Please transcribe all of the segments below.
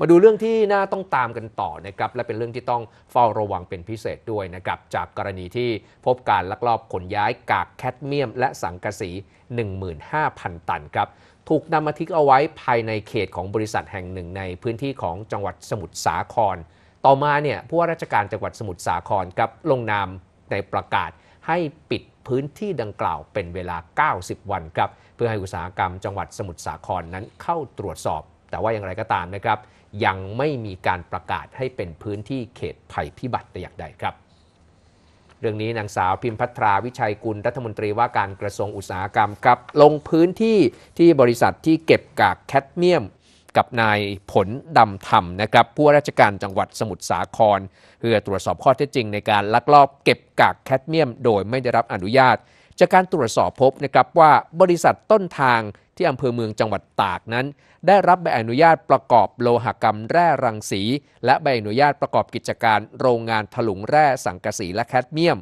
มาดูเรื่องที่น่าต้องตามกันต่อนะครับและเป็นเรื่องที่ต้องเฝ้าระวังเป็นพิเศษด้วยนะครับจากกรณีที่พบการลักลอบขนย้ายกากแคดเมียม และสังกะสี15,000 ตันครับถูกนำมาทิ้งเอาไว้ภายในเขตของบริษัทแห่งหนึ่งในพื้นที่ของจังหวัดสมุทรสาคร ต่อมาเนี่ยผู้ว่าราชการจังหวัดสมุทรสาครครับลงนามในประกาศให้ปิดพื้นที่ดังกล่าวเป็นเวลา 90 วันครับเพื่อให้อุตสาหกรรม จังหวัดสมุทรสาครนั้นเข้าตรวจสอบแต่ว่าอย่างไรก็ตามนะครับ ยังไม่มีการประกาศให้เป็นพื้นที่เขตภัยพิบัติแต่อย่างใดครับ เรื่องนี้นางสาวพิมพัทราวิชัยกุลรัฐมนตรีว่าการกระทรวงอุตสาหกรรมกับลงพื้นที่ที่บริษัทที่เก็บกากแคดเมียม กับนายผลดำธรรมนะครับผู้ราชการจังหวัดสมุทรสาคร เพื่อตรวจสอบข้อเท็จจริงในการลักลอบเก็บกากแคดเมียม โดยไม่ได้รับอนุญาตจากการตรวจสอบพบนะครับว่าบริษัทต้นทางที่อำเภอเมืองจังหวัดตากนั้น ได้รับใบอนุญาตประกอบโลหกรรมแร่รังสีและใบอนุญาตประกอบกิจการโรงงานถลุงแร่สังกะสีและแคดเมียม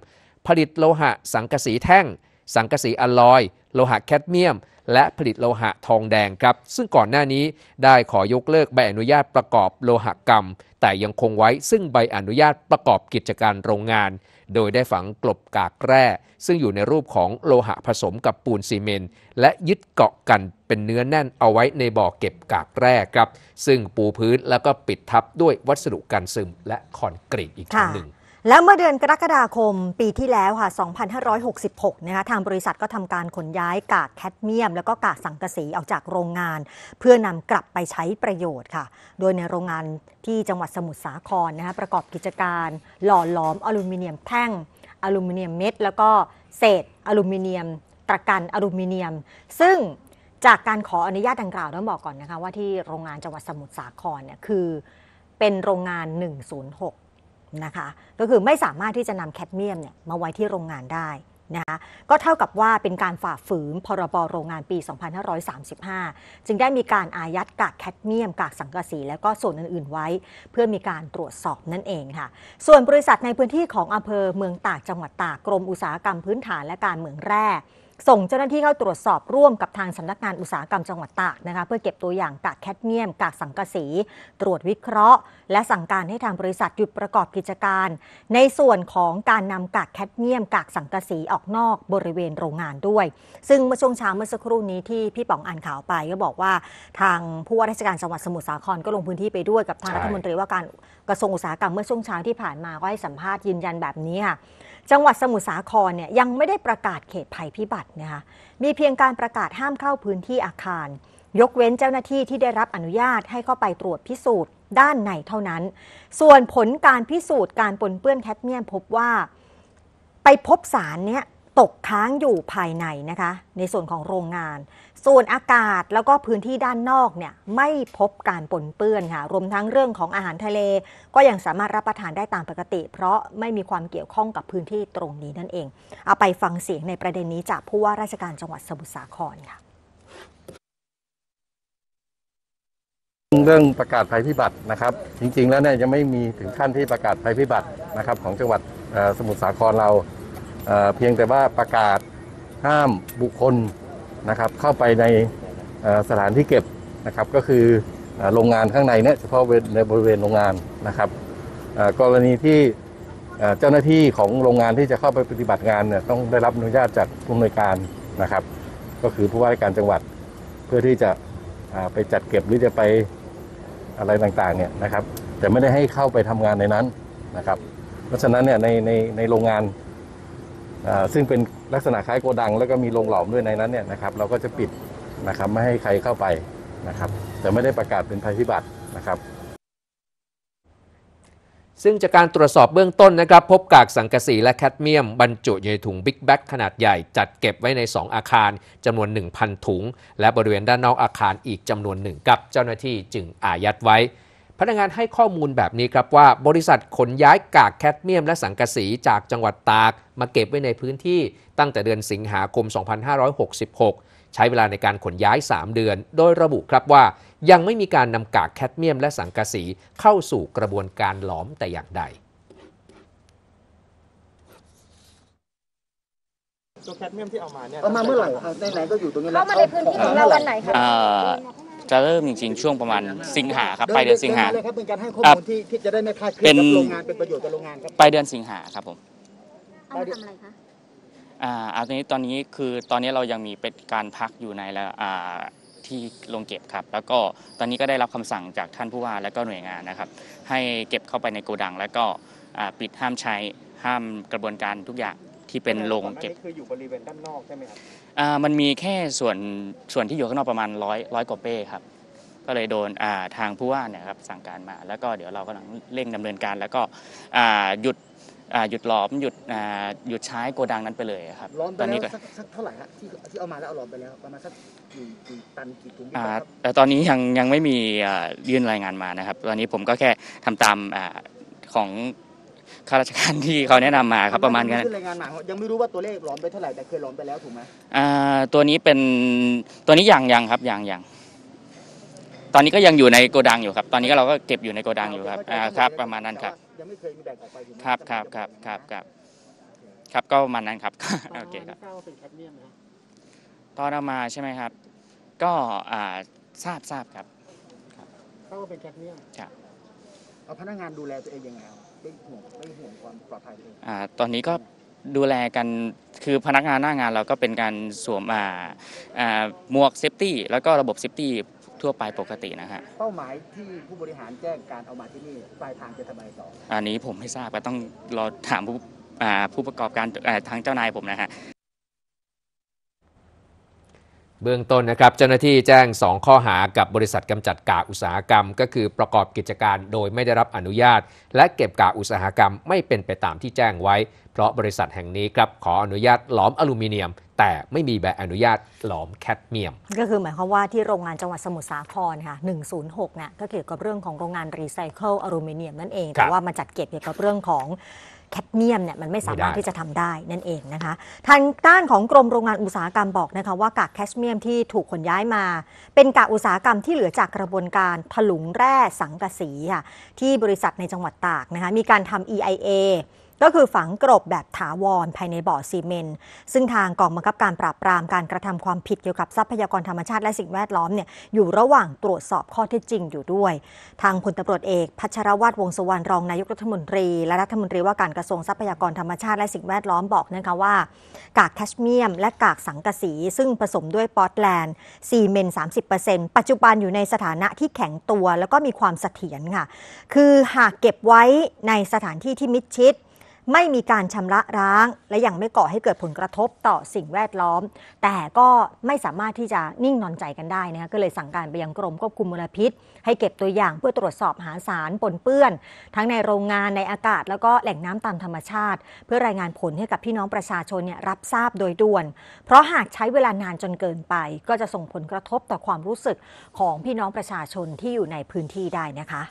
ผลิตโลหะสังกะสีแท่ง สังกะสีอลลอยโลหะแคดเมียมและผลิตโลหะทองแดงครับ ซึ่งก่อนหน้านี้ได้ขอยกเลิกใบอนุญาตประกอบโลหะกรรม แต่ยังคงไว้ซึ่งใบอนุญาตประกอบกิจการโรงงาน โดยได้ฝังกลบกากแร่ซึ่งอยู่ในรูปของโลหะผสมกับปูนซีเมนต์และยึดเกาะกันเป็นเนื้อแน่นเอาไว้ในบ่อเก็บกากแร่ครับ ซึ่งปูพื้นแล้วก็ปิดทับด้วยวัสดุกันซึมและคอนกรีตอีกครั้งหนึ่งแล้วเมื่อเดือนกรกฎาคมปีที่แล้วค่ะ 2566 นะคะ ทางบริษัทก็ทำการขนย้ายกากแคดเมียม แล้วก็กากสังกะสีออกจากโรงงานเพื่อนำกลับไปใช้ประโยชน์ค่ะ โดยในโรงงานที่จังหวัดสมุทรสาครนะคะประกอบกิจการหล่อหลอมอลูมิเนียมแท่งอลูมิเนียมเม็ด แล้วก็เศษอลูมิเนียมตะกัน อลูมิเนียม ซึ่งจากการขออนุญาตดังกล่าวต้องบอกก่อนนะคะว่าที่โรงงานจังหวัดสมุทรสาครเนี่ยคือเป็นโรงงาน 106นะคะก็คือไม่สามารถที่จะนำแคดเมียมเนี่ยมาไว้ที่โรงงานได้นะคะก็เท่ากับว่าเป็นการฝ่าฝืนพรบโรงงานปี 2535 จึงได้มีการอายัดกากแคดเมียมกากสังกะสีแล้วก็ส่วนอื่นๆไว้ เพื่อมีการตรวจสอบนั่นเองค่ะส่วนบริษัทในพื้นที่ของอำเภอเมืองตากจังหวัดตากกรมอุตสาหกรรมพื้นฐานและการเมืองแร่ส่งเจ้าหน้าที่เข้าตรวจสอบร่วมกับทางสำนักงานอุตสาหกรรมจังหวัดตากนะคะเพื่อเก็บตัวอย่างกากแคดเมียม กากสังกะสี ตรวจวิเคราะห์ และสั่งการให้ทางบริษัทหยุดประกอบกิจการ ในส่วนของการนำกากแคดเมียมกากสังกะสีออกนอกบริเวณโรงงานด้วย ซึ่งเมื่อช่วงเช้าเมื่อสักครู่นี้ที่พี่ป๋องอ่านข่าวไป ก็บอกว่าทางผู้ว่าราชการจังหวัดสมุทรสาครก็ลงพื้นที่ไปด้วยกับทางรัฐมนตรีว่าการกระทรวงอุตสาหกรรมเมื่อช่วงเช้าที่ผ่านมาก็ให้สัมภาษณ์ยืนยันแบบนี้ค่ะจังหวัดสมุทรสาครเนี่ยยังไม่ได้ประกาศเขตภัยพิบัตินะคะมีเพียงการประกาศห้ามเข้าพื้นที่อาคาร ยกเว้นเจ้าหน้าที่ที่ได้รับอนุญาตให้เข้าไปตรวจพิสูจน์ ด้านในเท่านั้น ส่วนผลการพิสูจน์การปนเปื้อนแคดเมียมพบว่าไปพบสารเนี้ยตกค้างอยู่ภายในนะคะในส่วนของโรงงาน ส่วนอากาศแล้วก็พื้นที่ด้านนอกเนี่ยไม่พบการปนเปื้อนค่ะรวมทั้งเรื่องของอาหารทะเล ก็ยังสามารถรับประทานได้ตามปกติ เพราะไม่มีความเกี่ยวข้องกับพื้นที่ตรงนี้นั่นเอง เอาไปฟังเสียงในประเด็นนี้จากผู้ว่าราชการจังหวัดสมุทรสาครค่ะเรื่องประกาศภัยพิบัตินะครับ จริงๆแล้วเนี่ยยังไม่มีถึงขั้นที่ประกาศภัยพิบัตินะครับของจังหวัดสมุทรสาครเราเพียงแต่ว่าประกาศห้ามบุคคลนะครับเข้าไปในสถานที่เก็บนะครับก็คือโรงงานข้างในเนี่ยเฉพาะในบริเวณโรงงานนะครับกรณีที่เจ้าหน้าที่ของโรงงานที่จะเข้าไปปฏิบัติงานเนี่ยต้องได้รับอนุญาตจากผู้อำนวยการนะครับ ก็คือผู้ว่าราชการจังหวัดเพื่อที่จะไปจัดเก็บหรือจะไปอะไรต่างๆเนี่ยนะครับแต่ไม่ได้ให้เข้าไปทำงานในนั้นนะครับ เพราะฉะนั้นเนี่ยในในในโรงงานซึ่งเป็นลักษณะคล้ายโกดังแล้วก็มีโรงหลอมด้วยในนั้นเนี่ยนะครับเราก็จะปิดนะครับไม่ให้ใครเข้าไปนะครับแต่ไม่ได้ประกาศเป็นภัยพิบัตินะครับ ซึ่งจากการตรวจสอบเบื้องต้น นะครับพบกากสังกะสีและแคดเมียม บรรจุอยู่ในถุงบิ๊กแบ็กขนาดใหญ่ จัดเก็บไว้ใน 2 อาคารจำนวน 1,000 ถุง และบริเวณด้านนอกอาคารอีกจำนวนหนึ่งกับ เจ้าหน้าที่จึงอายัดไว้พนักงานให้ข้อมูลแบบนี้ครับว่าบริษัทขนย้ายกากแคดเมียม และสังกะสีจากจังหวัดตาก มาเก็บไว้ในพื้นที่ตั้งแต่เดือนสิงหาคม 2566 ใช้เวลาในการขนย้าย 3 เดือน โดยระบุครับว่ายังไม่มีการนำกากแคดเมียม และสังกะสีเข้าสู่กระบวนการหลอมแต่อย่างใด ตัวแคดเมียมที่เอามาเนี่ยเอามาเมื่อไหร่ในไหนๆก็อยู่ตรงนี้แล้วเขามาในพื้นที่ของเราวันไหนคะจะเริ่มจริงๆช่วงประมาณสิงหาครับปลายเดือนสิงหาเลยครับเป็นการให้ข้อมูลที่ที่จะได้ไม่คลาดเคลื่อนกับป็นโรงงานเป็นประโยชน์กับโรงงานครับปลายเดือนสิงหาครับผมเอาทำอะไรคะอ่าอตอนนี้ตอนนี้คือตอนนี้เรายังมีเป็นการพักอยู่ในละอ่าที่โรงเก็บครับแล้วก็ตอนนี้ก็ได้รับคำสั่งจากท่านผู้ว่าและก็หน่วยงานนะครับให้เก็บเข้าไปในโกดัง แล้วก็อ่าปิดห้ามใช้ห้ามกระบวนการทุกอย่างที่เป็นโรงเก็บคืออยู่บริเวณด้านนอกใช่ไหมครับ อ่า มันมีแค่ส่วนส่วนที่อยู่ข้างนอกประมาณร้อยร้อยกว่าเป้ครับ ก็เลยโดนอ่าทางผู้ว่าเนี่ยครับสั่งการมา แล้วก็เดี๋ยวเรากำลังเร่งดำเนินการแล้วก็อ่าหยุดอ่าหยุดหลอมหยุดอ่าหยุดใช้โกดังนั้นไปเลยครับ ตอนนี้ก็สักเท่าไหร่ครับที่ที่เอามาแล้วเอาล้อมไปแล้วประมาณสักกี่ตันกี่ถุงอ่า แต่ตอนนี้ยังยังไม่มีอ่ายื่นรายงานมานะครับตอนนี้ผมก็แค่ทำตามอ่าของข้าราชการที่เขาแนะนำมาครับประมาณนั้นขึ้รายงานมายังไม่รู้ว่าตัวเลขหลอมไปเท่าไหร่แต่เคยหลอมไปแล้วถูกไหมอ่าตัวนี้เป็นตัวนี้ยังยังครับยังยังตอนนี้ก็ยังอยู่ในโกดังอยู่ครับ ตอนนี้ก็เราก็เก็บอยู่ในโกดังอยู่ครับอ่าครับประมาณนั้นครับยังไม่เคยมีแบ่งออกไปถูกครับ ครับครับครับครับครับก็ประมาณนั้นครับโอเคครับเป็นแคเมียครับตอนเอามาใช่ไหมครับ ก็อ่าทราบทราบครับเขาว่าเป็นแคดเมียมครับเอาพนักงานดูแลตัวเองยังไงไม่ห่วงไม่ห่วงความปลอดภัยเองอ่าตอนนี้ก็ดูแลกัน คือพนักงานหน้างานเราก็เป็นการสวมอ่าอ่าหมวกเซฟตี้ แล้วก็ระบบเซฟตี้ทั่วไปปกตินะฮะเป้าหมายที่ผู้บริหารแจ้งการเอามาที่นี่ ปลายทางจะทำอะไรต่ออันนี้ผมไม่ทราบก็ต้องรอถามผู้อ่าผู้ประกอบการอ่าทางเจ้านายผมนะฮะเบื้องต้นนะครับเจ้าหน้าที่แจ้ง 2 ข้อหากับบริษัทกำจัดกากอุตสาหกรรม ก็คือประกอบกิจการโดยไม่ได้รับอนุญาต และเก็บกากอุตสาหกรรมไม่เป็นไปตามที่แจ้งไว้เพราะบริษัทแห่งนี้ครับขออนุญาตหลอมอลูมิเนียม แต่ไม่มีใบอนุญาตหลอมแคดเมียม ก็คือหมายความว่าที่โรงงานจังหวัดสมุทรสาครค่ะ 106 เนี่ยก็เกี่ยวกับเรื่องของโรงงานรีไซเคิลอลูมิเนียมนั่นเองแต่ว่ามาจัดเก็บเกี่ยวกับเรื่องของแคดเมียมเนี่ยมันไม่สามารถที่จะทำได้นั่นเองนะคะทางด้านของกรมโรงงานอุตสาหกรรมบอกนะคะว่ากากแคดเมียมที่ถูกขนย้ายมา เป็นกากอุตสาหกรรมที่เหลือจากกระบวนการถลุงแร่สังกะสีค่ะที่บริษัทในจังหวัดตากนะคะมีการทำ EIA ก็คือฝังกรบแบบถาวรภายในบ่อซีเมนต์ซึ่งทางกองบังคับการปราบปราม การกระทำความผิดเกี่ยวกับทรัพยากรธรรมชาติและสิ่งแวดล้อมเนี่ยอยู่ระหว่างตรวจสอบข้อเท็จจริงอยู่ด้วย ทางพลตำรวจเอกพัชรวัตรวงสุวรรณรองนายกรัฐมนตรี และรัฐมนตรีว่าการกระทรวงทรัพยากรธรรมชาติและสิ่งแวดล้อมบอกนะคะว่า กากแคชเมียมและกากสังกะสี ซึ่งผสมด้วยปอตแลนด์ซีเมนต์30%ปัจจุบันอยู่ในสถานะที่แข็งตัวแล้วก็มีความเสถียรค่ะคือหากเก็บไว้ในสถานที่ที่มิดชิดไม่มีการชำระร้าง และยังไม่ก่อให้เกิดผลกระทบต่อสิ่งแวดล้อม แต่ก็ไม่สามารถที่จะนิ่งนอนใจกันได้นะคะก็เลยสั่งการไปยังกรมควบคุมมลพิษ ให้เก็บตัวอย่างเพื่อตรวจสอบหาสารปนเปื้อน ทั้งในโรงงานในอากาศ แล้วก็แหล่งน้ำตามธรรมชาติ เพื่อรายงานผลให้กับพี่น้องประชาชนเนี่ยรับทราบโดยด่วนเพราะหากใช้เวลานานจนเกินไป ก็จะส่งผลกระทบต่อความรู้สึกของพี่น้องประชาชนที่อยู่ในพื้นที่ได้นะคะ